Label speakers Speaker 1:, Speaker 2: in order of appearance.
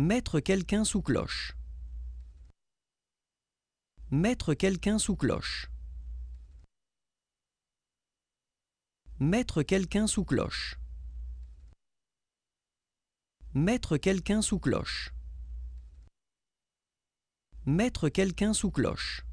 Speaker 1: Mettre quelqu'un sous cloche. Mettre quelqu'un sous cloche. Mettre quelqu'un sous cloche. Mettre quelqu'un sous cloche. Mettre quelqu'un sous cloche.